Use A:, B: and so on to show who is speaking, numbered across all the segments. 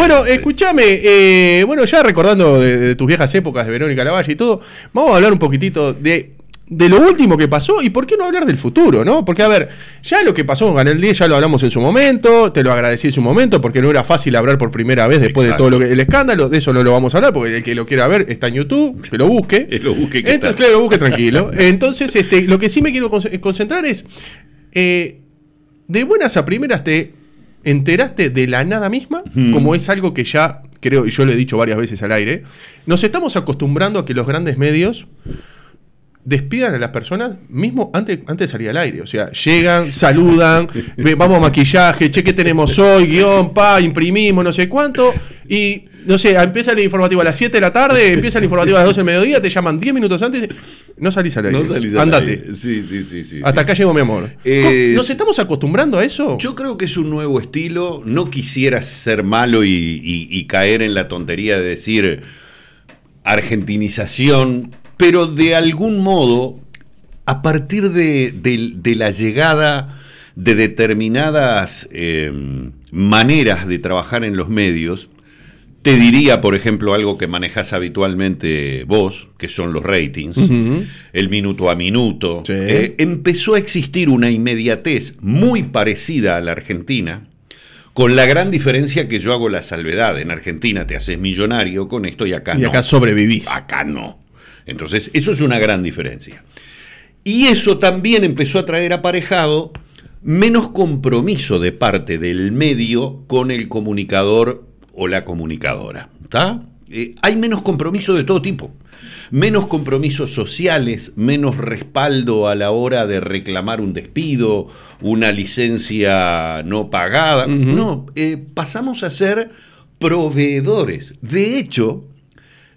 A: Bueno, escúchame, eh, bueno, ya recordando de, tus viejas épocas de Verónica Lavalle y todo, vamos a hablar un poquitito de, lo último que pasó y por qué no hablar del futuro, ¿no? Porque, a ver, ya lo que pasó con Canal 10 ya lo hablamos en su momento, te lo agradecí en su momento porque no era fácil hablar por primera vez después de todo lo que, el escándalo, de eso no lo vamos a hablar porque el que lo quiera ver está en YouTube, que lo busque. Que lo
B: busque, Entonces, claro,
A: busque tranquilo. Entonces, este, lo que sí me quiero concentrar es, eh, de buenas a primeras te enteraste de la nada misma, como es algo que ya creo, y yo lo he dicho varias veces al aire, nos estamos acostumbrando a que los grandes medios despidan a las personas mismo antes, antes de salir al aire. O sea, llegan, saludan, vamos a maquillaje, che, ¿qué tenemos hoy? Guión, pa, imprimimos, no sé cuánto. Y, no sé, empieza la informativa a las 7 de la tarde, empieza la informativa a las 12 del mediodía, te llaman 10 minutos antes,
B: no salís al aire. Andate.
A: Sí, sí, sí, sí. Hasta acá llego,
B: mi amor. Eh, ¿Nos estamos acostumbrando a eso? Yo creo que es un nuevo estilo. No quisiera ser malo y caer en la tontería de decir argentinización pero de algún modo, a partir de, la llegada de determinadas em, maneras de trabajar en los medios, te diría, por ejemplo, algo que manejas habitualmente vos, que son los ratings, el minuto a minuto. Eh, empezó a existir una inmediatez muy parecida a la Argentina, con la gran diferencia que yo hago la salvedad. En Argentina te haces millonario con esto y acá no. Y acá sobrevivís. Acá no. Entonces, eso es una gran diferencia. Y eso también empezó a traer aparejado menos compromiso de parte del medio con el comunicador o la comunicadora. ¿Está? Eh, hay menos compromiso de todo tipo. Menos compromisos sociales, menos respaldo a la hora de reclamar un despido, una licencia no pagada. No, eh, pasamos a ser proveedores. De hecho,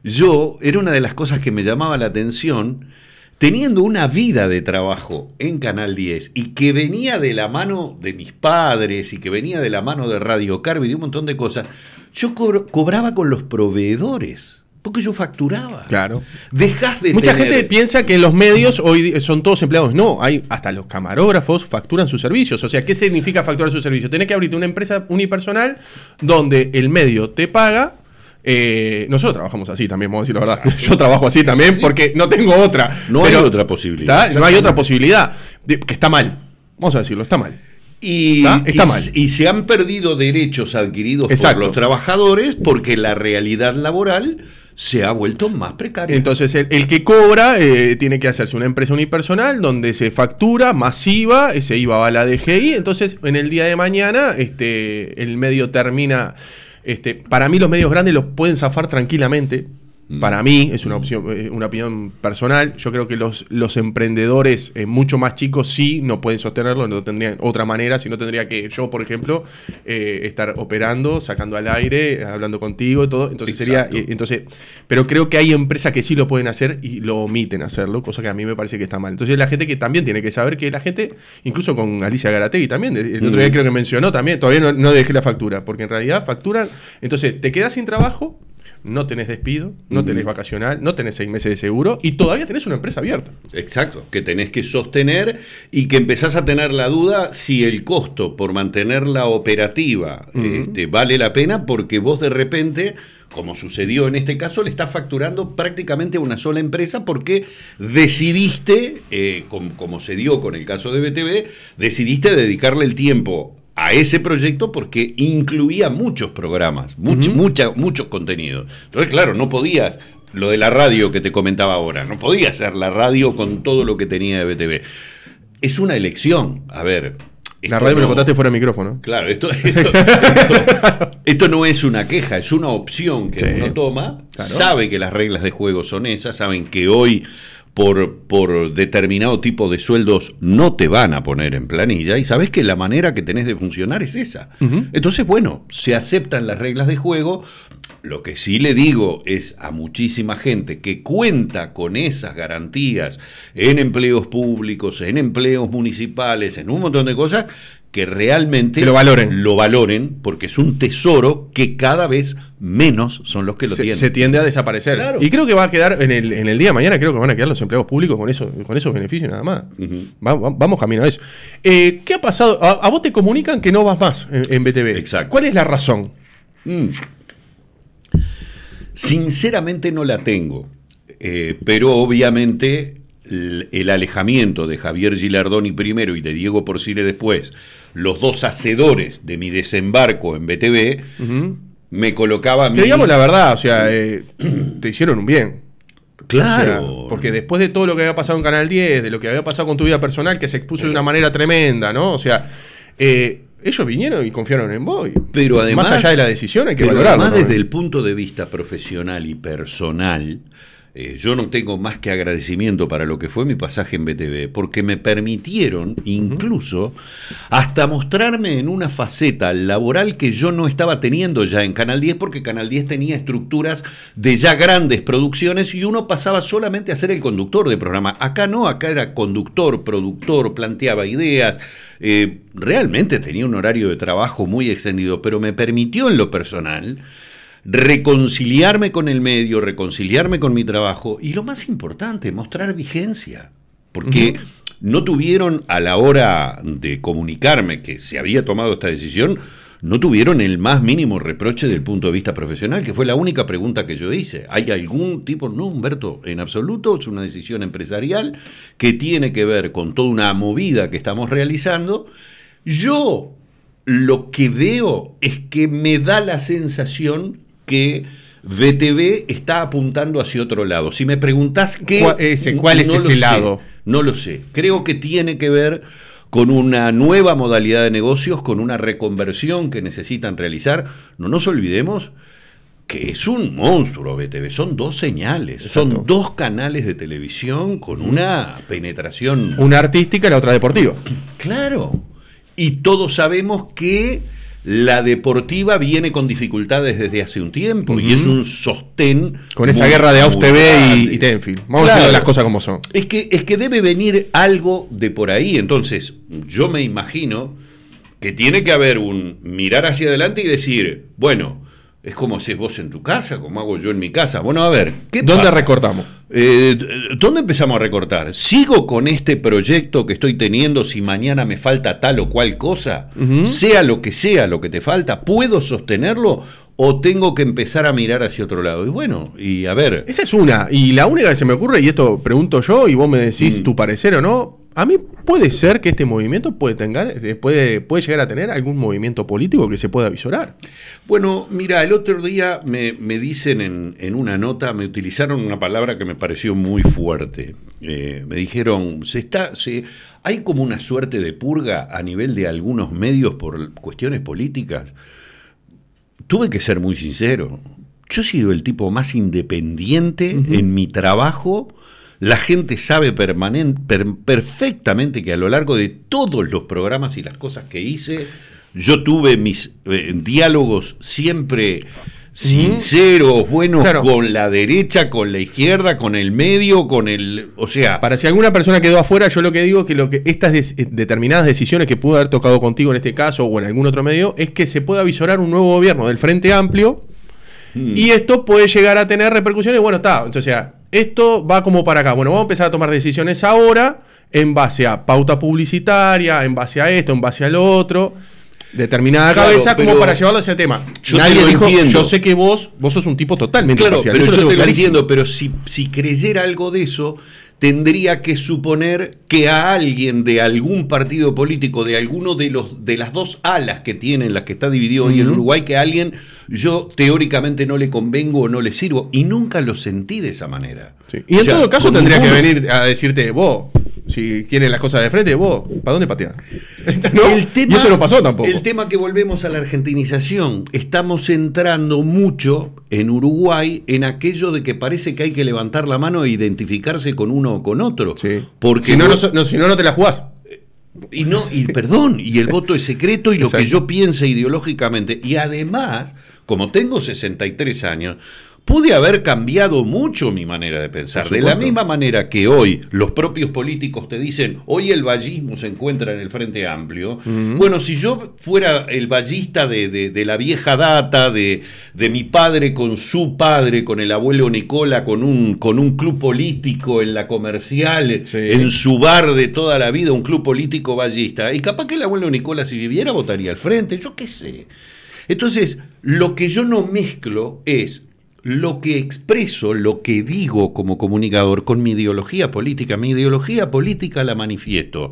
B: yo era una de las cosas que me llamaba la atención, teniendo una vida de trabajo en Canal 10 y que venía de la mano de mis padres y que venía de la mano de Radio Carve y de un montón de cosas, yo cobraba con los proveedores. Porque yo facturaba. Claro. Dejas de. Mucha gente
A: piensa que los medios hoy son todos empleados. No, hay hasta los camarógrafos facturan sus servicios. O sea, ¿qué significa facturar sus servicios? Tienes que abrirte una empresa unipersonal donde el medio te paga eh, nosotros trabajamos así también, vamos a decir la verdad. Yo trabajo así también porque no tengo otra. No hay otra
B: posibilidad. No hay otra
A: posibilidad. que está mal. Vamos a decirlo, está mal. Y, está mal.
B: y se han perdido derechos adquiridos por los trabajadores porque la realidad laboral se ha vuelto más precaria Entonces, el, que
A: cobra eh, tiene que hacerse una empresa unipersonal donde se factura masiva, ese eh, IVA va a la DGI. Entonces, en el día de mañana, este, el medio termina este, para mí los medios grandes los pueden zafar tranquilamente para mm. mí, es una opción, eh, una opinión personal. Yo creo que los, los emprendedores eh, mucho más chicos sí no pueden sostenerlo, no tendrían otra manera, si no tendría que yo, por ejemplo, eh, estar operando, sacando al aire, hablando contigo, todo. Entonces sería. entonces, pero creo que hay empresas que sí lo pueden hacer y lo omiten hacerlo, cosa que a mí me parece que está mal. Entonces la gente que también tiene que saber que la gente, incluso con Alicia Garategui también, el otro día mm. creo que mencionó también, todavía no, no dejé la factura, porque en realidad facturan. Entonces, te quedas sin trabajo no tenés despido, no tenés vacacional, no tenés seis meses de seguro y
B: todavía tenés una empresa abierta. Exacto, que tenés que sostener y que empezás a tener la duda si el costo por mantenerla operativa este, vale la pena porque vos de repente como sucedió en este caso, le estás facturando prácticamente a una sola empresa porque decidiste, eh, como se dio con el caso de BTV, decidiste dedicarle el tiempo a ese proyecto porque incluía muchos programas, muchos contenidos. Entonces, claro, no podías, lo de la radio que te comentaba ahora, no podías hacer la radio con todo lo que tenía de BTV. Es una elección, a ver. La radio me lo contaste
A: fuera de micrófono.
B: Claro, esto, no es una queja, es una opción que uno toma, sabe que las reglas de juego son esas, saben que hoy por, determinado tipo de sueldos no te van a poner en planilla y sabes que la manera que tenés de funcionar es esa. Entonces, bueno, se aceptan las reglas de juego. Lo que sí le digo es a muchísima gente que cuenta con esas garantías en empleos públicos, en empleos municipales, en un montón de cosas, que realmente lo, valoren. lo valoren, porque es un tesoro que cada vez menos son los que lo tienen. Se tiende a desaparecer. Y creo que va a quedar en el, día de mañana, creo
A: que van a quedar los empleados públicos con, eso, con esos beneficios nada más. vamos camino a eso. Eh, ¿Qué
B: ha pasado? A, vos te comunican que no vas más en, BTB. BTV. Exacto. ¿Cuál es la razón? Mm. Sinceramente no la tengo, eh, pero obviamente el, alejamiento de Javier Gilardoni primero y de Diego Porcile después los dos hacedores de mi desembarco en BTV, me colocaba... Te digamos la verdad, o sea, eh, te hicieron un bien. Claro.
A: porque después de todo lo que había pasado en Canal 10, de lo que había pasado con tu vida personal, que se expuso de una manera tremenda, ¿no? O sea, eh, ellos vinieron y confiaron en vos. Pero además. Más allá de la decisión, hay que valorarlo. Además, desde
B: el punto de vista profesional y personal, eh, yo no tengo más que agradecimiento para lo que fue mi pasaje en BTV, porque me permitieron incluso hasta mostrarme en una faceta laboral que yo no estaba teniendo ya en Canal 10, porque Canal 10 tenía estructuras de ya grandes producciones y uno pasaba solamente a ser el conductor de programa. Acá no, acá era conductor, productor, planteaba ideas. Eh, realmente tenía un horario de trabajo muy extendido, pero me permitió en lo personal reconciliarme con el medio, reconciliarme con mi trabajo y lo más importante, mostrar vigencia. Porque no tuvieron a la hora de comunicarme que se había tomado esta decisión, no tuvieron el más mínimo reproche del punto de vista profesional, que fue la única pregunta que yo hice. ¿Hay algún tipo? No, Humberto, en absoluto, es una decisión empresarial que tiene que ver con toda una movida que estamos realizando. Yo lo que veo es que me da la sensación que BTV está apuntando hacia otro lado. Si me preguntás qué... ¿Cuál, es ese lado? no lo sé. Creo que tiene que ver con una nueva modalidad de negocios, con una reconversión que necesitan realizar. No nos olvidemos que es un monstruo BTV, son dos señales, son dos canales de televisión con mm. una penetración... Una
A: artística y la otra deportiva.
B: Claro, y todos sabemos que la deportiva viene con dificultades desde hace un tiempo y es un sostén. Con esa guerra de Aus TV y, y, Vamos a ver las cosas como son. Es que, es que debe venir algo de por ahí. Entonces, yo me imagino que tiene que haber un mirar hacia adelante y decir, bueno, es como haces vos en tu casa, como hago yo en mi casa. Bueno, a ver, ¿dónde recordamos? recortamos? Eh, ¿Dónde empezamos a recortar? ¿Sigo con este proyecto que estoy teniendo si mañana me falta tal o cual cosa? Sea lo que sea lo que te falta, ¿puedo sostenerlo o tengo que empezar a mirar hacia otro lado? Y bueno, y a ver. Esa es una.
A: Y la única que se me ocurre, y esto pregunto yo, y vos me decís mm. tu parecer o no, a mí puede ser que este movimiento puede, tener,
B: eh, puede, puede llegar a tener algún movimiento político que se pueda visorar. Bueno, mira, el otro día me, dicen en, una nota, me utilizaron una palabra que me pareció muy fuerte. Eh, me dijeron, se está, hay como una suerte de purga a nivel de algunos medios por cuestiones políticas. Tuve que ser muy sincero. Yo he sido el tipo más independiente en mi trabajo la gente sabe perfectamente que a lo largo de todos los programas y las cosas que hice, yo tuve mis eh, diálogos siempre sinceros, buenos con la derecha, con la izquierda, con el medio, con el, o
A: sea, para si alguna persona quedó afuera, yo lo que digo es que lo que estas eh, determinadas decisiones que pudo haber tocado contigo en este caso o en algún otro medio es que se pueda visorar un nuevo gobierno del Frente Amplio Mm. Y esto puede llegar a tener repercusiones. Bueno, está, entonces ya, esto va como para acá. Bueno, vamos a empezar a tomar decisiones ahora en base a pauta publicitaria, en base a esto, en base al otro. Determinada cabeza como para llevarlo
B: hacia el tema. Yo Nadie dijo, yo sé que vos,
A: vos sos un tipo totalmente Claro, pero yo te lo entiendo,
B: pero si, si creyera algo de eso, tendría que suponer que a alguien de algún partido político, de alguno de los de las dos alas que tienen, las que está dividido hoy en Uruguay, que a alguien yo teóricamente no le convengo o no le sirvo. Y nunca lo sentí de esa manera. Y en todo caso tendría que venir a decirte, vos, si quieren las cosas de frente, vos, ¿para dónde patear?
A: y eso no pasó tampoco. El
B: tema que volvemos a la argentinización. Estamos entrando mucho en Uruguay en aquello de que parece que hay que levantar la mano e identificarse con uno o con otro. Porque si no, no,
A: te la jugás. Eh,
B: y no, y perdón, y el voto es secreto y lo que yo piense ideológicamente. Y además, como tengo 63 años, pude haber cambiado mucho mi manera de pensar. De la misma manera que hoy los propios políticos te dicen, hoy el vallismo se encuentra en el Frente Amplio. Bueno, si yo fuera el vallista de, la vieja data, de, mi padre con su padre, con el abuelo Nicola, con un, con un club político en la comercial, en su bar de toda la vida, un club político vallista, y capaz que el abuelo Nicola si viviera votaría al Frente, yo qué sé. Entonces, lo que yo no mezclo es lo que expreso, lo que digo como comunicador con mi ideología política. Mi ideología política la manifiesto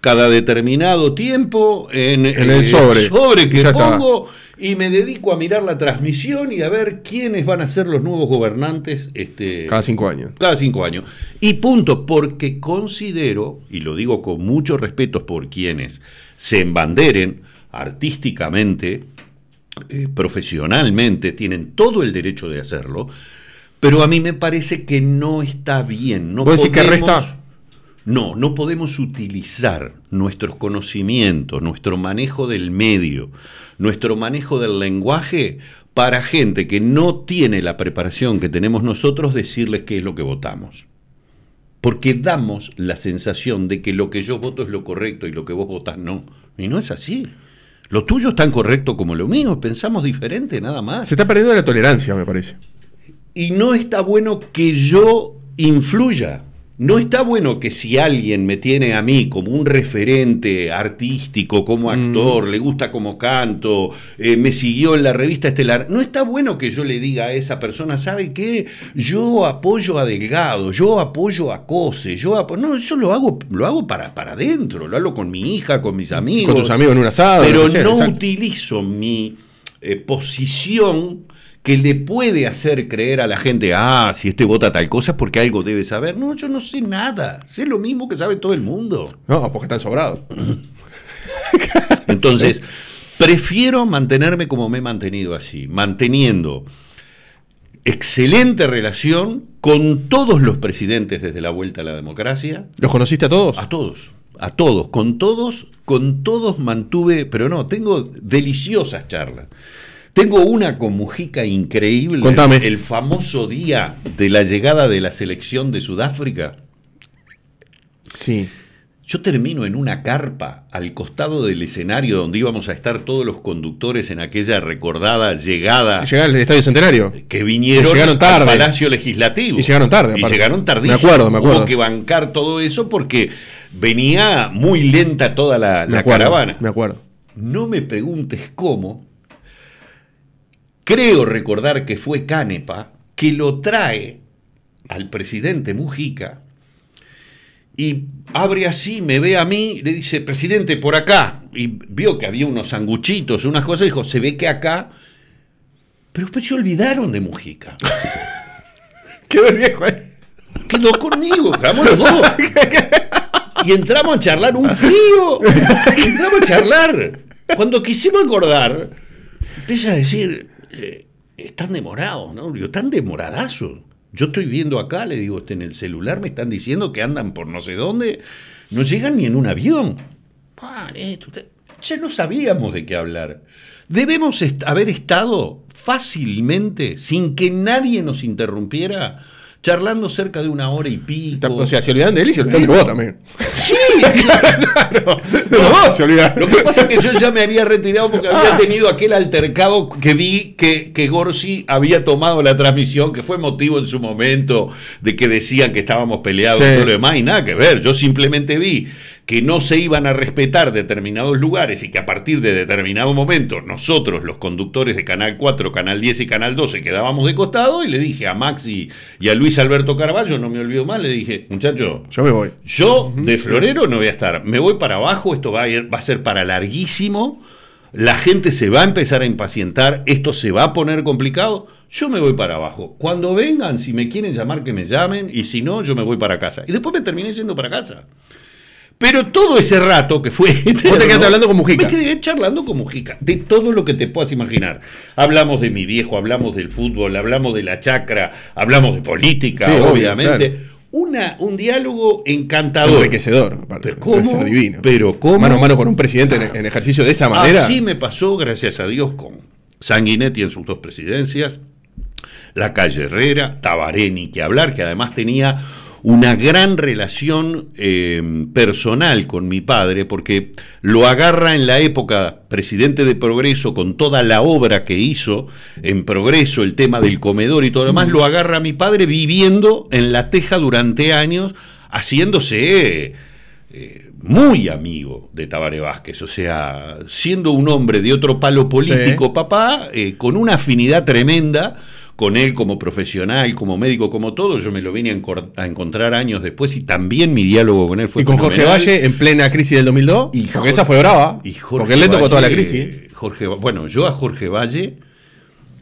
B: cada determinado tiempo en, eh, el sobre, que pongo y me dedico a mirar la transmisión y a ver quiénes van a ser los nuevos gobernantes. Este, cada cinco años. Cada cinco años. Y punto, porque considero, y lo digo con mucho respeto por quienes se embanderen artísticamente eh, profesionalmente, tienen todo el derecho de hacerlo, pero a mí me parece que no está bien. No podemos, que No, no podemos utilizar nuestros conocimientos, nuestro manejo del medio, nuestro manejo del lenguaje para gente que no tiene la preparación que tenemos nosotros decirles qué es lo que votamos. Porque damos la sensación de que lo que yo voto es lo correcto y lo que vos votas no. Y no es así. Lo tuyo es tan correcto como lo mío, pensamos diferente, nada más. Se está perdiendo la tolerancia, me parece. Y no está bueno que yo influya no está bueno que si alguien me tiene a mí como un referente artístico, como mm. actor, le gusta como canto, eh, me siguió en la revista Estelar, no está bueno que yo le diga a esa persona, ¿sabe qué? Yo apoyo a Delgado, yo apoyo a Cose, yo apoyo... No, yo lo hago, lo hago para, para adentro, lo hago con mi hija, con mis amigos. Con tus amigos en una asado. Pero no, utilizo mi eh, posición que le puede hacer creer a la gente, ah, si este vota tal cosa es porque algo debe saber. No, yo no sé nada, sé lo mismo que sabe todo el mundo. No, porque están sobrado. Entonces, prefiero mantenerme como me he mantenido así, manteniendo excelente relación con todos los presidentes desde la vuelta a la democracia. ¿Los conociste a todos? A todos, a todos, con todos, con todos mantuve, pero no, tengo deliciosas charlas. Tengo una con increíble. Contame. El famoso día de la llegada de la selección de Sudáfrica. Sí. Yo termino en una carpa al costado del escenario donde íbamos a estar todos los conductores en aquella recordada llegada. Llegar al Estadio Centenario. Que vinieron tarde. al Palacio Legislativo. Y llegaron tarde. Y llegaron tardísimo. Me acuerdo, me acuerdo. Hubo que bancar todo eso porque venía muy lenta toda la, caravana. Me acuerdo. No me preguntes cómo, creo recordar que fue Canepa, que lo trae al presidente Mujica y abre así, me ve a mí, le dice, presidente, por acá. Y vio que había unos sanguchitos, unas cosas, dijo, se ve que acá. Pero después se olvidaron de Mujica. Qué viejo, eh. Quedó conmigo, quedamos los dos. Y entramos a charlar un frío. Entramos a charlar. Cuando quisimos acordar, empieza a decir, eh, están demorados, ¿no? Yo, están demoradazos. Yo estoy viendo acá, le digo, este, en el celular me están diciendo que andan por no sé dónde, no llegan ni en un avión. ya no sabíamos de qué hablar. Debemos haber estado fácilmente, sin que nadie nos interrumpiera, charlando cerca de una hora y pico. O sea, se olvidan de él y se vos también. Sí, claro. se Lo que pasa es que yo ya me había retirado porque había ah. tenido aquel altercado que vi que, que Gorsi había tomado la transmisión, que fue motivo en su momento de que decían que estábamos peleados y todo lo demás, y nada que ver. Yo simplemente vi que no se iban a respetar determinados lugares y que a partir de determinado momento nosotros, los conductores de Canal 4, Canal 10 y Canal 12, quedábamos de costado y le dije a Maxi y a Luis Alberto Carballo, no me olvido más, le dije, muchacho, yo me voy. Yo de florero no voy a estar, me voy para abajo, esto va a, va a ser para larguísimo la gente se va a empezar a impacientar, esto se va a poner complicado, yo me voy para abajo. Cuando vengan, si me quieren llamar, que me llamen, y si no, yo me voy para casa. Y después me terminé yendo para casa. Pero todo ese rato que fue. te quedaste hablando con Mujica. Me quedé charlando con Mujica, de todo lo que te puedas imaginar. Hablamos de mi viejo, hablamos del fútbol, hablamos de la chacra, hablamos de política, obviamente. Una, un diálogo encantador. Enriquecedor, aparte. Pero ¿cómo? Pero ¿cómo? Mano a mano con un presidente en ejercicio de esa manera. Así me pasó, gracias a Dios, con Sanguinetti en sus dos presidencias, la calle Herrera, Tabaré, que hablar, que además tenía una gran relación eh, personal con mi padre, porque lo agarra en la época presidente de Progreso, con toda la obra que hizo en Progreso, el tema del comedor y todo lo demás, lo agarra mi padre viviendo en La Teja durante años, haciéndose... Eh, muy amigo de Tabare Vázquez, o sea, siendo un hombre de otro palo político, papá, eh, con una afinidad tremenda con él como profesional, como médico, como todo. Yo me lo vine a, encontrar años después y también mi diálogo con él fue. Y con Jorge Valle
A: en plena crisis del 2002, y porque esa fue brava.
B: porque él le tocó toda la crisis. Jorge, bueno, yo a Jorge Valle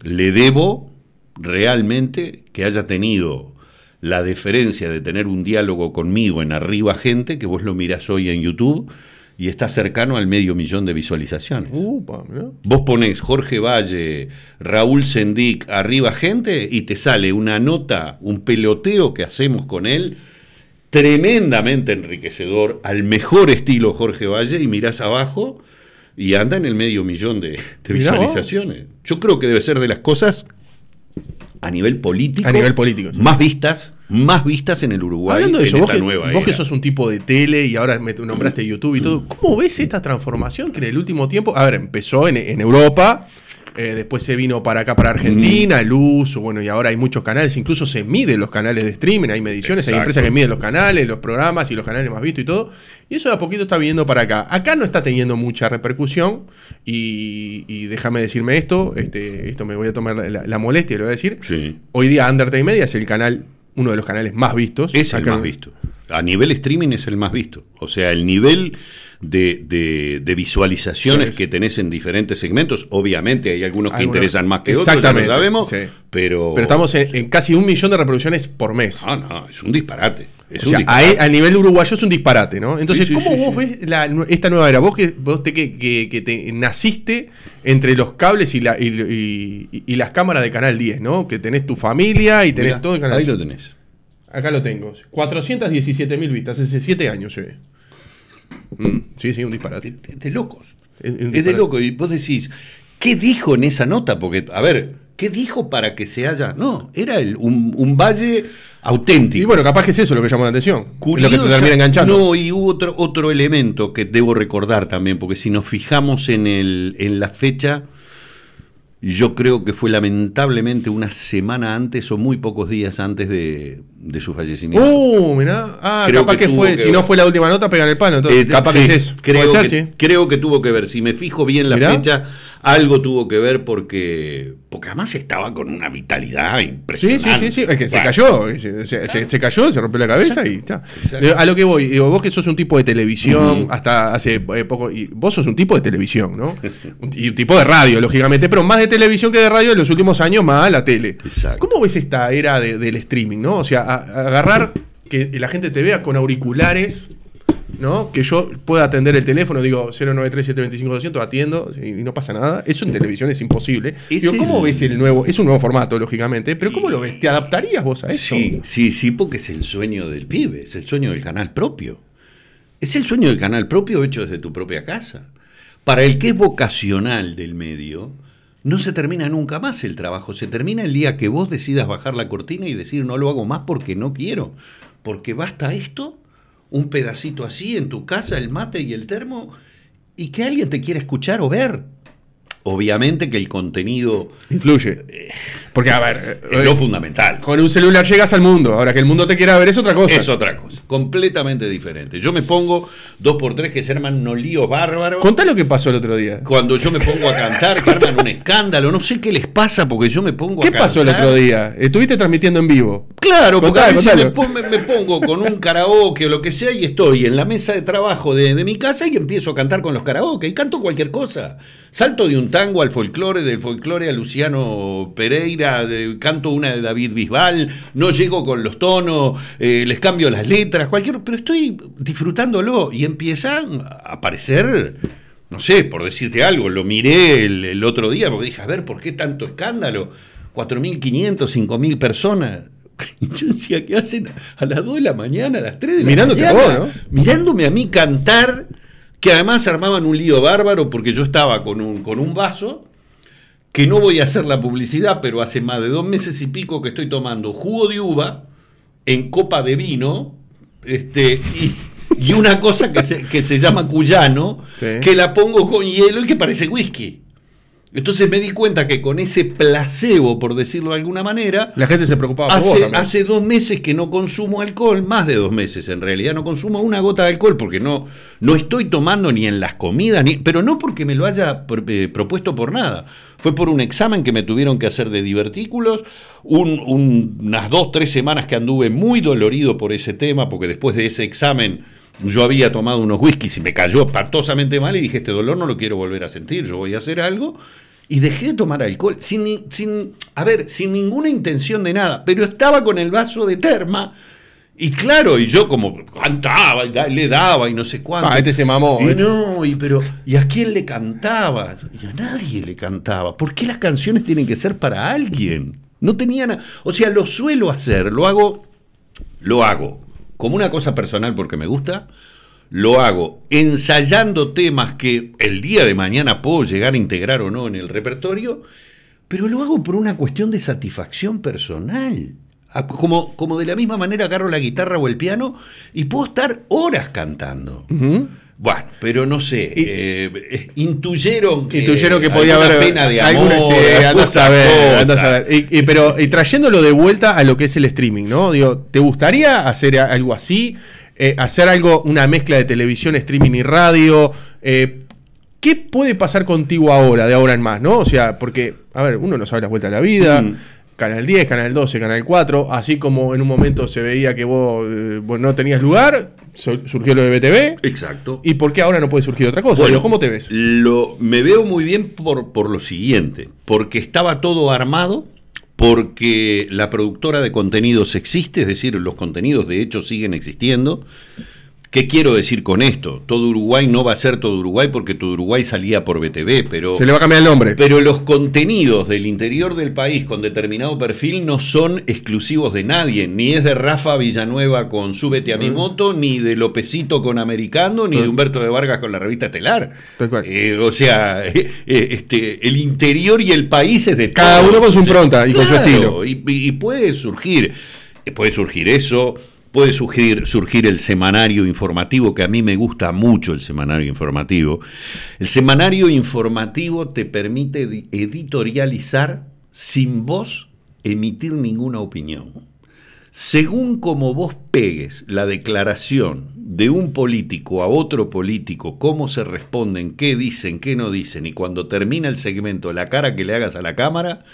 B: le debo realmente que haya tenido la deferencia de tener un diálogo conmigo en Arriba Gente, que vos lo mirás hoy en YouTube y está cercano al medio millón de visualizaciones. Vos ponés Jorge Valle, Raúl Sendic, arriba gente y te sale una nota, un peloteo que hacemos con él, tremendamente enriquecedor, al mejor estilo Jorge Valle, y mirás abajo y anda en el medio millón de, visualizaciones. Yo creo que debe ser de las cosas a nivel político, a nivel político más vistas más vistas en el Uruguay. Hablando de eso, vos, que, vos
A: sos un tipo de tele y ahora me nombraste YouTube y todo, mm. ¿cómo ves esta transformación que en el último tiempo, a ver, empezó en, Europa, eh, después se vino para acá, para Argentina, mm. Luz, bueno, y ahora hay muchos canales, incluso se miden los canales de streaming, hay mediciones, hay empresas que miden los canales, los programas y los canales más vistos y todo, y eso de a poquito está viniendo para acá. Acá no está teniendo mucha repercusión, y, déjame decirme esto, este, esto me voy a tomar la, molestia y lo voy a decir, hoy día Undertale Media es el canal uno de los canales más vistos. Es el más visto.
B: A nivel streaming es el más visto. O sea, el nivel de, de, visualizaciones que tenés en diferentes segmentos, obviamente hay algunos que interesan más que otros, lo sabemos, pero... estamos
A: en, en, casi un millón de reproducciones por mes. Ah, no, es un disparate a, nivel uruguayo es un disparate, ¿no? Entonces, ¿cómo vos ves esta nueva era? Vos que te, que, naciste entre los cables y, las cámaras de Canal 10, ¿no? Que tenés tu familia y tenés todo en Canal Ahí lo tenés. Acá lo tengo. 417 mil vistas, hace 7 años se
B: mm, sí, sí, un disparate. De, de locos. Es, de loco. Y vos decís, ¿qué dijo en esa nota? Porque, a ver, ¿qué dijo para que se haya.? No, era un valle auténtico. Y bueno, capaz que es eso lo que llamó la atención. lo que te termina enganchando. No, y hubo otro, otro elemento que debo recordar también, porque si nos fijamos en, el, en la fecha, yo creo que fue lamentablemente una semana antes o muy pocos días antes de, su fallecimiento. ¡Uh, mirá! Ah, capaz que, fue, si no fue la
A: última nota, pegan el palo. Entonces, eh, capaz que es eso. Creo,
B: que, tuvo que ver. Si me fijo bien la fecha algo tuvo que ver porque, porque además estaba con una vitalidad impresionante.
A: Sí, sí, sí, Es que se cayó, se, cayó, se rompió la cabeza y ya. Eh, a lo que voy, vos que sos un tipo de televisión, hasta hace eh, poco, y vos sos un tipo de televisión, ¿no? y un tipo de radio, lógicamente, pero más de televisión que de radio en los últimos años, más la tele. Exacto. ¿Cómo ves esta era del streaming, no? O sea, agarrar que la gente te vea con auriculares ¿no? Que yo pueda atender el teléfono, digo 093-725-200, atiendo y no pasa nada. Eso en televisión es imposible. ¿Es ¿cómo ves el nuevo? Es un nuevo
B: formato, lógicamente, pero ¿cómo lo ves? ¿Te adaptarías vos a eso? Sí, sí, sí, porque es el sueño del pibe, es el sueño del canal propio. Es el sueño del canal propio hecho desde tu propia casa. Para el que es vocacional del medio, no se termina nunca más el trabajo, se termina el día que vos decidas bajar la cortina y decir no lo hago más porque no quiero, porque basta esto un pedacito así en tu casa, el mate y el termo, y que alguien te quiera escuchar o ver. Obviamente que el contenido... Influye. Eh, porque, a ver. Es eh, lo fundamental. Con un celular llegas al mundo. Ahora que el mundo te quiera ver es otra cosa. Es otra cosa. Completamente diferente. Yo me pongo dos por tres que se arman no líos bárbaros. Contá lo que pasó el otro día. Cuando yo me pongo a cantar, que arman un escándalo. No sé qué les pasa porque yo me pongo a cantar. ¿Qué pasó el otro día? ¿Estuviste transmitiendo en vivo? Claro, porque a me, me, pongo con un karaoke o lo que sea y estoy en la mesa de trabajo de, de mi casa y empiezo a cantar con los karaoke y canto cualquier cosa. Salto de un tango al folclore, del folclore a Luciano Pereira canto una de David Bisbal, no llego con los tonos, eh, les cambio las letras, cualquier, pero estoy disfrutándolo y empiezan a aparecer, no sé, por decirte algo, lo miré el, otro día porque dije, a ver, ¿por qué tanto escándalo? 4.500, 5.000 personas ¿Qué hacen a las 2 de la mañana, a las 3 de la mañana. Mirándome a mí cantar, que además armaban un lío bárbaro porque yo estaba con un, con un vaso que no voy a hacer la publicidad, pero hace más de dos meses y pico que estoy tomando jugo de uva en copa de vino, este, y, una cosa que se, que se llama cuyano, que la pongo con hielo y que parece whisky. Entonces me di cuenta que con ese placebo, por decirlo de alguna manera.
A: La gente se preocupaba hace,
B: Hace dos meses que no consumo alcohol, más de dos meses en realidad, no consumo una gota de alcohol porque no, no estoy tomando ni en las comidas, ni, pero no porque me lo haya eh, propuesto por nada. Fue por un examen que me tuvieron que hacer de divertículos, un, un, unas dos, tres semanas que anduve muy dolorido por ese tema, porque después de ese examen yo había tomado unos whiskies y me cayó espantosamente mal y dije, este dolor no lo quiero volver a sentir, yo voy a hacer algo. Y dejé de tomar alcohol, sin, sin, a ver, sin ninguna intención de nada, pero estaba con el vaso de terma. Y claro, y yo como cantaba y le daba y no sé cuánto. Ah, este se mamó. Y este. no, pero, ¿y a quién le cantaba? Y a nadie le cantaba. ¿Por qué las canciones tienen que ser para alguien? No nada O sea, lo suelo hacer, lo hago, lo hago como una cosa personal porque me gusta, lo hago ensayando temas que el día de mañana puedo llegar a integrar o no en el repertorio, pero lo hago por una cuestión de satisfacción personal. Ah, como, como de la misma manera agarro la guitarra o el piano y puedo estar horas cantando. Bueno, pero no sé, eh, intuyeron que, que podía haber pena de amor, sí, a saber, pero,
A: trayéndolo de vuelta a lo que es el streaming, ¿no? Digo, ¿te gustaría hacer algo así? Eh, hacer algo, una mezcla de televisión, streaming y radio. Eh, ¿Qué puede pasar contigo ahora, de ahora en más, no? O sea, porque, a ver, uno no sabe las vueltas de la vida. Mm. Canal 10, Canal 12, Canal 4, así como en un momento se veía que vos, eh, no tenías lugar, surgió lo de BTV. Exacto. ¿Y por qué ahora no puede surgir otra cosa? Bueno, ¿Cómo te ves?
B: Lo, me veo muy bien por, por lo siguiente, porque estaba todo armado, porque la productora de contenidos existe, es decir, los contenidos de hecho siguen existiendo. ¿Qué quiero decir con esto? Todo Uruguay no va a ser todo Uruguay porque todo Uruguay salía por BTV, pero... Se le va a cambiar el nombre. Pero los contenidos del interior del país con determinado perfil no son exclusivos de nadie, ni es de Rafa Villanueva con Súbete a mi mm. moto, ni de Lopecito con Americano, ni de Humberto de Vargas con la revista Telar. Eh, o sea, eh, eh, este, el interior y el país es de... Cada uno
A: con su impronta y con su estilo.
B: y, y puede surgir, puede surgir eso Puede surgir, surgir el semanario informativo, que a mí me gusta mucho el semanario informativo. El semanario informativo te permite editorializar sin vos emitir ninguna opinión. Según como vos pegues la declaración de un político a otro político, cómo se responden, qué dicen, qué no dicen, y cuando termina el segmento, la cara que le hagas a la cámara,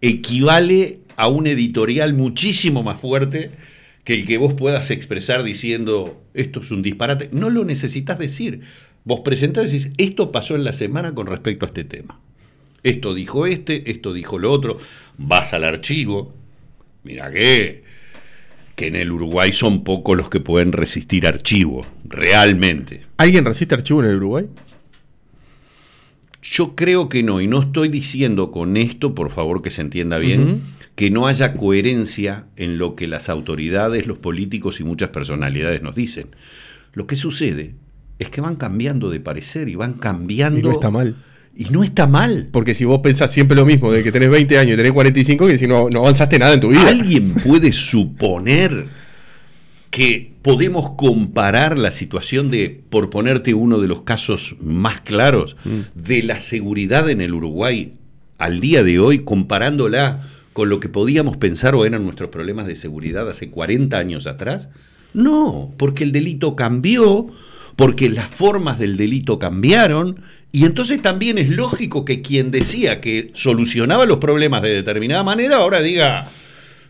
B: equivale a un editorial muchísimo más fuerte que el que vos puedas expresar diciendo esto es un disparate. No lo necesitas decir. Vos presentás y decís, esto pasó en la semana con respecto a este tema. Esto dijo este, esto dijo lo otro. Vas al archivo. Mira qué, que en el Uruguay son pocos los que pueden resistir archivo, realmente. ¿Alguien resiste archivo en el Uruguay? Yo creo que no, y no estoy diciendo con esto, por favor que se entienda bien, que no haya coherencia en lo que las autoridades, los políticos y muchas personalidades nos dicen. Lo que sucede es que van cambiando de parecer y van cambiando. Y no está mal. Y no está mal. Porque si vos pensás siempre lo mismo, de que tenés 20 años y tenés 45, que
A: si no, avanzaste nada en tu vida. Alguien puede
B: suponer que podemos comparar la situación de, por ponerte uno de los casos más claros, mm. de la seguridad en el Uruguay al día de hoy, comparándola con lo que podíamos pensar o eran nuestros problemas de seguridad hace 40 años atrás? No, porque el delito cambió, porque las formas del delito cambiaron, y entonces también es lógico que quien decía que solucionaba los problemas de determinada manera ahora diga,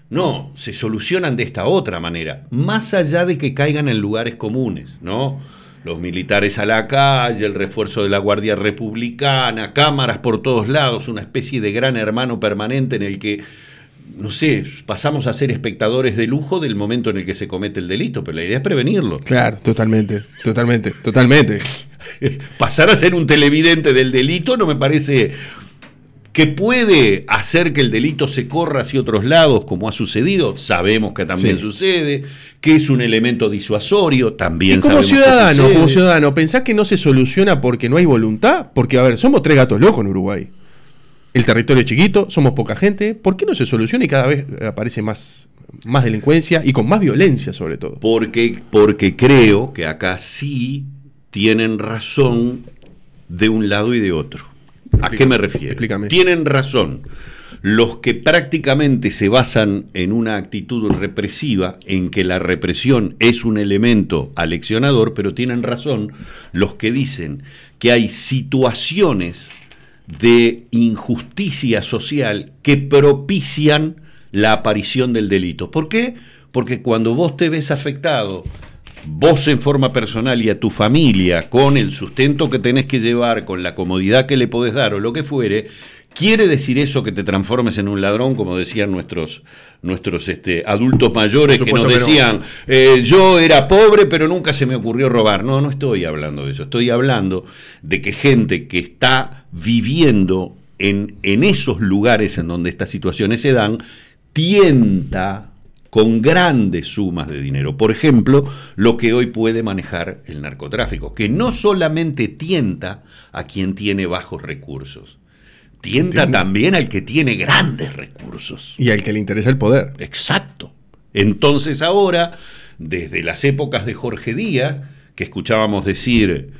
B: no, se solucionan de esta otra manera, más allá de que caigan en lugares comunes, ¿no? los militares a la calle, el refuerzo de la Guardia Republicana, cámaras por todos lados, una especie de gran hermano permanente en el que, no sé, pasamos a ser espectadores de lujo del momento en el que se comete el delito, pero la idea es prevenirlo.
A: Claro, totalmente, totalmente, totalmente.
B: Pasar a ser un televidente del delito no me parece que puede hacer que el delito se corra hacia otros lados, como ha sucedido, sabemos que también sucede, que es un elemento disuasorio, también y como ciudadano, como
A: ciudadano, ¿pensás que no se soluciona porque no hay voluntad? Porque, a ver, somos tres gatos locos en Uruguay. El territorio es chiquito, somos poca gente. ¿Por qué no se soluciona y cada vez aparece más, más delincuencia y con más violencia sobre todo?
B: Porque, porque creo que acá sí tienen razón de un lado y de otro. ¿A qué me refiero? Tienen razón los que prácticamente se basan en una actitud represiva, en que la represión es un elemento aleccionador, pero tienen razón los que dicen que hay situaciones de injusticia social que propician la aparición del delito. ¿Por qué? Porque cuando vos te ves afectado vos en forma personal y a tu familia, con el sustento que tenés que llevar, con la comodidad que le podés dar o lo que fuere, ¿Quiere decir eso que te transformes en un ladrón, como decían nuestros, nuestros este, adultos mayores que nos decían, eh, yo era pobre pero nunca se me ocurrió robar? No, no estoy hablando de eso, estoy hablando de que gente que está viviendo en, en esos lugares en donde estas situaciones se dan, tienta con grandes sumas de dinero. Por ejemplo, lo que hoy puede manejar el narcotráfico, que no solamente tienta a quien tiene bajos recursos, tienta también al que tiene grandes recursos. Y al que le interesa el poder. Exacto. Entonces ahora, desde las épocas de Jorge Díaz, que escuchábamos decir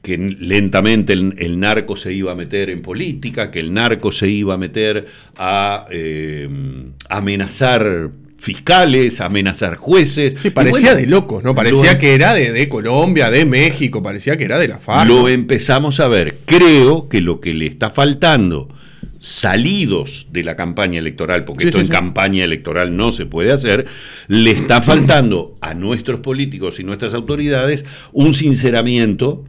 B: que lentamente el, narco se iba a meter en política, que el narco se iba a meter a eh, amenazar fiscales, amenazar jueces. parecía de locos, ¿no? Parecía em- que era de, Colombia, de México, parecía que era de la FARC. Lo empezamos a ver. Creo que lo que le está faltando, salidos de la campaña electoral, porque esto en campaña electoral no se puede hacer, le está faltando a nuestros políticos y nuestras autoridades un sinceramiento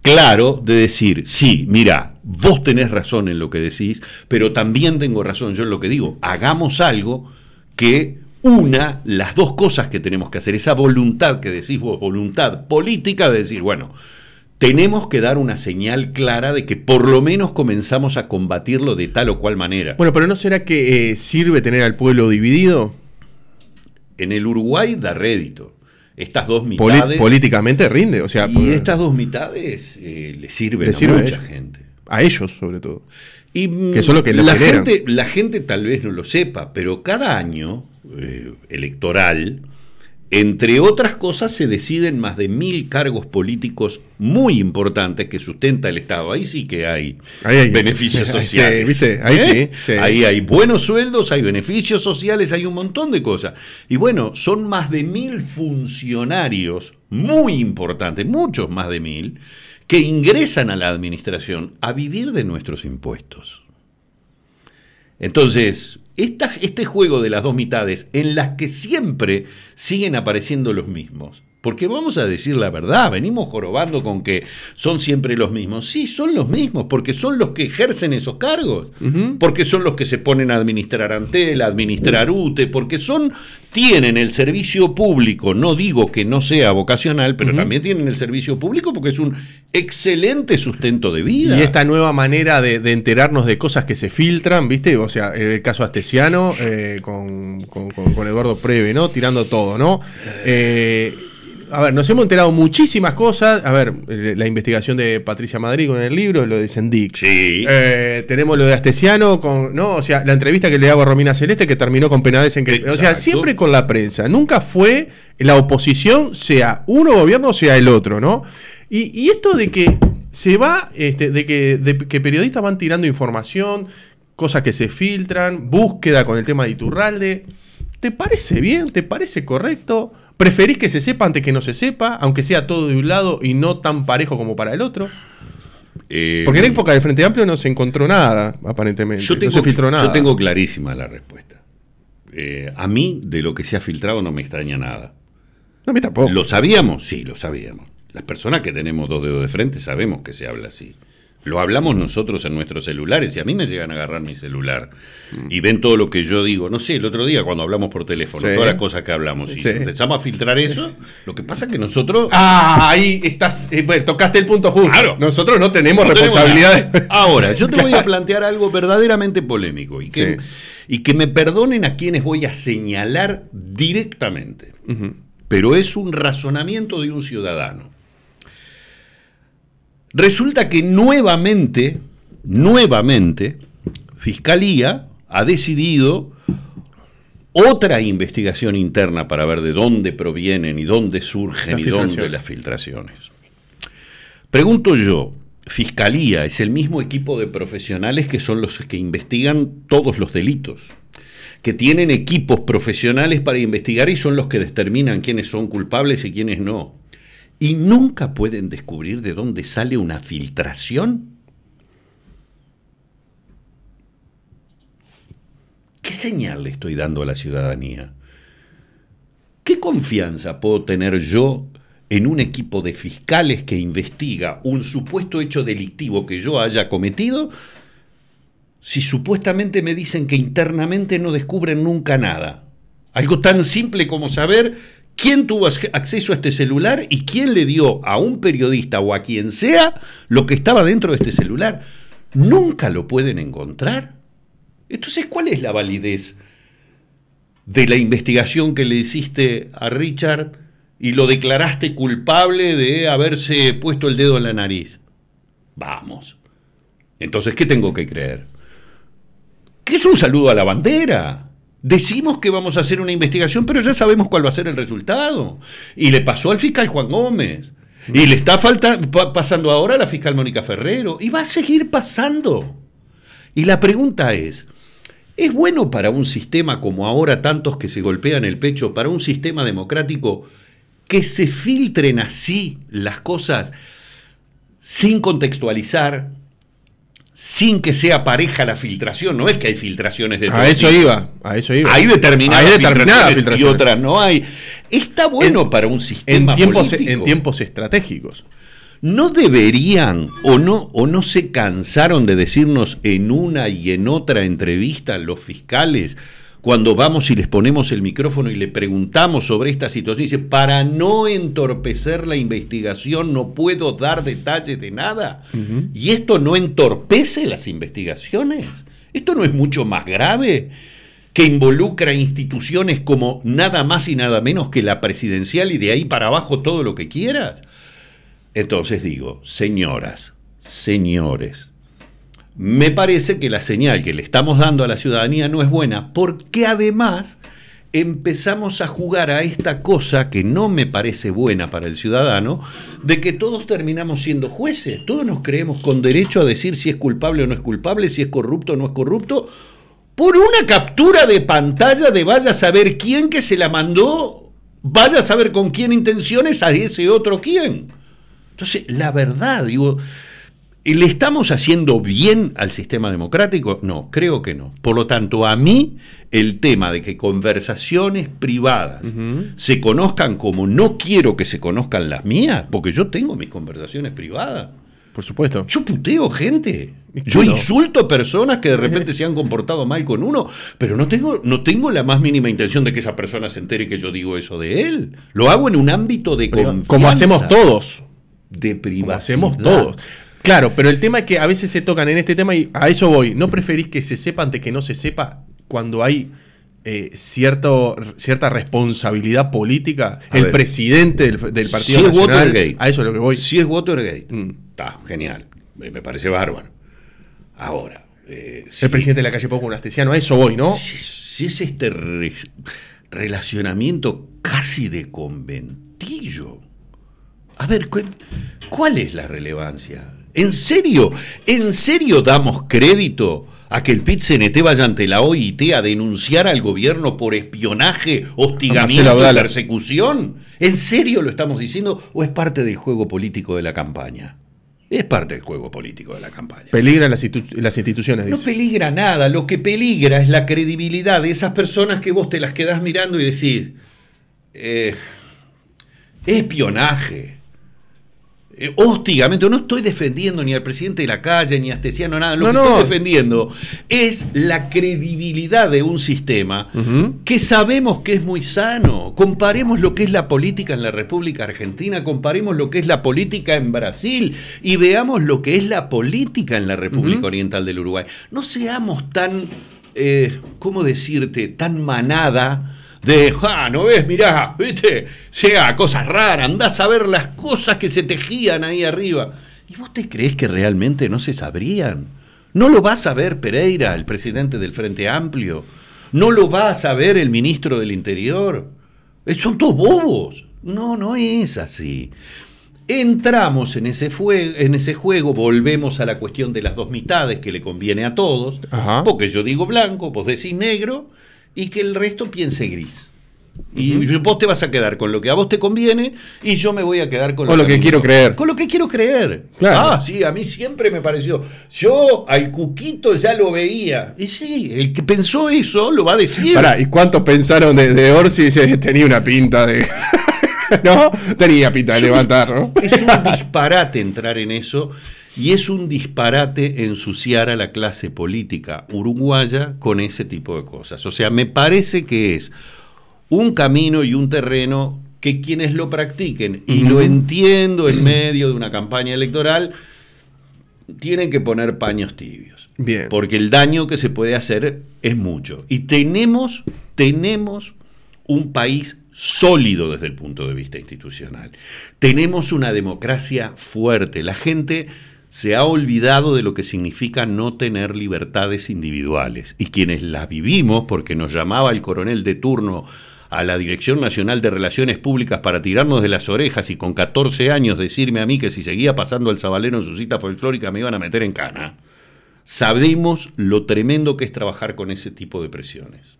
B: claro de decir, sí, mira, vos tenés razón en lo que decís, pero también tengo razón yo en lo que digo, hagamos algo que una las dos cosas que tenemos que hacer, esa voluntad que decís vos, voluntad política de decir, bueno, tenemos que dar una señal clara de que por lo menos comenzamos a combatirlo de tal o cual manera. Bueno, pero ¿no será que
A: eh, sirve tener al pueblo dividido? En el
B: Uruguay da rédito. Estas dos mitades.
A: políticamente rinde, o sea. Y estas
B: dos mitades eh, le sirven a mucha gente. A ellos, sobre todo. Y mm, la gente, la gente tal vez no lo sepa, pero cada año eh, electoral, entre otras cosas, se deciden más de mil cargos políticos muy importantes que sustenta el Estado. Ahí sí que hay, beneficios sociales. Ahí, ¿eh? sí. Ahí hay buenos sueldos, hay beneficios sociales, hay un montón de cosas. Y bueno, son más de mil funcionarios muy importantes, muchos más de mil, que ingresan a la administración a vivir de nuestros impuestos. Entonces, este juego de las dos mitades, en las que siempre siguen apareciendo los mismos, porque vamos a decir la verdad, venimos jorobando con que son siempre los mismos. Sí, son los mismos, porque son los que ejercen esos cargos, porque son los que se ponen a administrar Antel, a administrar UTE, porque son, tienen el servicio público, no digo que no sea vocacional, pero también tienen el servicio público porque es un excelente sustento de vida. Y esta nueva manera de, enterarnos de cosas que se filtran, ¿viste? O sea, el caso
A: Astesiano eh, con, Eduardo Preve, ¿no? Tirando todo, ¿no? Eh, a ver, nos hemos enterado muchísimas cosas. A ver, eh, la investigación de Patricia Madrid con el libro, lo de Sendic. Sí. Eh, tenemos lo de Astesiano No, o sea, la entrevista que le hago a Romina Celeste que terminó con penades en que. O sea, siempre con la prensa. Nunca fue la oposición, sea uno gobierno, o sea el otro, ¿no? Y, esto de que se va, este, de, que, de que periodistas van tirando información, cosas que se filtran, búsqueda con el tema de Iturralde. ¿Te parece bien? ¿Te parece correcto? ¿Preferís que se sepa antes que no se sepa, aunque sea todo de un lado y no tan parejo como para el otro?
B: Eh, Porque en la época
A: del Frente Amplio no se encontró nada, aparentemente. Yo tengo, no se filtró nada. Yo tengo
B: clarísima la respuesta. Eh, a mí, de lo que se ha filtrado, no me extraña nada. No, a mí tampoco. ¿Lo sabíamos? Sí, lo sabíamos. Las personas que tenemos dos dedos de frente sabemos que se habla así. Lo hablamos nosotros en nuestros celulares y a mí me llegan a agarrar mi celular y ven todo lo que yo digo. No sé, el otro día cuando hablamos por teléfono, todas las cosas que hablamos y empezamos a filtrar eso, lo que pasa es que nosotros... Ah, ahí estás, eh, tocaste el punto justo. Claro. Nosotros no tenemos responsabilidades. Ahora, yo te voy a plantear algo verdaderamente polémico y que, y que me perdonen a quienes voy a señalar directamente, pero es un razonamiento de un ciudadano. Resulta que nuevamente, nuevamente, Fiscalía ha decidido otra investigación interna para ver de dónde provienen y dónde surgen y dónde las filtraciones. Pregunto yo, Fiscalía es el mismo equipo de profesionales que son los que investigan todos los delitos, que tienen equipos profesionales para investigar y son los que determinan quiénes son culpables y quiénes no y nunca pueden descubrir de dónde sale una filtración? ¿Qué señal le estoy dando a la ciudadanía? ¿Qué confianza puedo tener yo en un equipo de fiscales que investiga un supuesto hecho delictivo que yo haya cometido si supuestamente me dicen que internamente no descubren nunca nada? Algo tan simple como saber quién tuvo acceso a este celular y quién le dio a un periodista o a quien sea lo que estaba dentro de este celular. Nunca lo pueden encontrar. Entonces, ¿cuál es la validez de la investigación que le hiciste a Richard y lo declaraste culpable de haberse puesto el dedo en la nariz? Vamos. Entonces, ¿qué tengo que creer? ¿Qué es un saludo a la bandera? Decimos que vamos a hacer una investigación, pero ya sabemos cuál va a ser el resultado. Y le pasó al fiscal Juan Gómez. Y le está pasando ahora a la fiscal Mónica Ferrero. Y va a seguir pasando. Y la pregunta es, ¿es bueno para un sistema como ahora tantos que se golpean el pecho, para un sistema democrático, que se filtren así las cosas sin contextualizar, sin que sea pareja la filtración, no es que hay filtraciones de A eso iba, a eso iba. Hay determinadas, filtraciones, y otras no hay. Está bueno para un sistema e- en tiempos, En tiempos estratégicos. ¿No deberían o no, o no se cansaron de decirnos en una y en otra entrevista los fiscales cuando vamos y les ponemos el micrófono y le preguntamos sobre esta situación, dice, para no entorpecer la investigación no puedo dar detalles de nada. ¿Y esto no entorpece las investigaciones? ¿Esto no es mucho más grave? que involucra instituciones como nada más y nada menos que la presidencial y de ahí para abajo todo lo que quieras. Entonces digo, señoras, señores, me parece que la señal que le estamos dando a la ciudadanía no es buena, porque además empezamos a jugar a esta cosa que no me parece buena para el ciudadano, de que todos terminamos siendo jueces, todos nos creemos con derecho a decir si es culpable o no es culpable, si es corrupto o no es corrupto, por una captura de pantalla de vaya a saber quién que se la mandó, vaya a saber con quién intenciones a ese otro quién. Entonces, la verdad, digo, le estamos haciendo bien al sistema democrático? No, creo que no. Por lo tanto, a mí el tema de que conversaciones privadas se conozcan como no quiero que se conozcan las mías, porque yo tengo mis conversaciones privadas. Por supuesto. Yo puteo gente. Yo insulto personas que de repente se han comportado mal con uno, pero no tengo, no tengo la más mínima intención de que esa persona se entere que yo digo eso de él. Lo hago en un ámbito de confianza. Como hacemos todos. De privacidad. hacemos todos. Claro, pero el
A: tema es que a veces se tocan en este tema y a eso voy. ¿No preferís que se sepa antes que no se sepa cuando hay eh, cierto, cierta responsabilidad política? el presidente del, Partido Nacional, Es a eso es lo que voy. Si es Watergate, mm. está genial. Me, parece bárbaro.
B: Ahora. Eh, el presidente de la calle Poco, un a eso voy, ¿no? Si, es este relacionamiento casi de conventillo. A ver, ¿cuál, es la relevancia? ¿En serio? ¿En serio damos crédito a que el PIT-CNT vaya ante la OIT a denunciar al gobierno por espionaje, hostigamiento, persecución? ¿En serio lo estamos diciendo o es parte del juego político de la campaña? Es parte del juego político de la campaña. Peligran las, instituciones. No peligra nada, lo que peligra es la credibilidad de esas personas que vos te las quedás mirando y decís, eh, espionaje, eh, hostigamente, No estoy defendiendo ni al presidente de la calle, ni a Astesiano, nada. Lo que estoy defendiendo es la credibilidad de un sistema que sabemos que es muy sano. Comparemos lo que es la política en la República Argentina, comparemos lo que es la política en Brasil y veamos lo que es la política en la República Oriental del Uruguay. No seamos tan, eh, ¿cómo decirte?, tan manada de, ah, no ves, mirá, viste, sea cosas raras, andás a ver las cosas que se tejían ahí arriba. ¿Y vos te crees que realmente no se sabrían? No lo va a saber Pereira, el presidente del Frente Amplio. No lo va a saber el ministro del Interior. Eh, son todos bobos. No, no es así. Entramos en ese, en ese juego, volvemos a la cuestión de las dos mitades que le conviene a todos, porque yo digo blanco, vos decís negro, y que el resto piense gris. Y vos te vas a quedar con lo que a vos te conviene y yo me voy a quedar con, lo, que, quiero creer. Con lo que quiero creer. Claro. Ah, sí, a mí siempre me pareció. Yo al Cuquito ya lo veía. Y sí, el que pensó eso lo va a decir. Ahora,
A: ¿y cuántos pensaron de, Orsi? Tenía una pinta de.
B: ¿No? Tenía
A: pinta de levantar, ¿no? Es
B: un disparate entrar en eso. Y es un disparate ensuciar a la clase política uruguaya con ese tipo de cosas. O sea, me parece que es un camino y un terreno que quienes lo practiquen, y lo entiendo en medio de una campaña electoral, tienen que poner paños tibios. Bien. Porque el daño que se puede hacer es mucho. Y tenemos, tenemos un país sólido desde el punto de vista institucional. Tenemos una democracia fuerte. La gente se ha olvidado de lo que significa no tener libertades individuales. Y quienes las vivimos, porque nos llamaba el coronel de turno a la Dirección Nacional de Relaciones Públicas para tirarnos de las orejas y con 14 años decirme a mí que si seguía pasando el sabalero en su cita folclórica me iban a meter en cana, sabemos lo tremendo que es trabajar con ese tipo de presiones.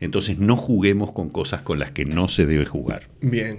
B: Entonces no juguemos con cosas con las que no se debe jugar. Bien.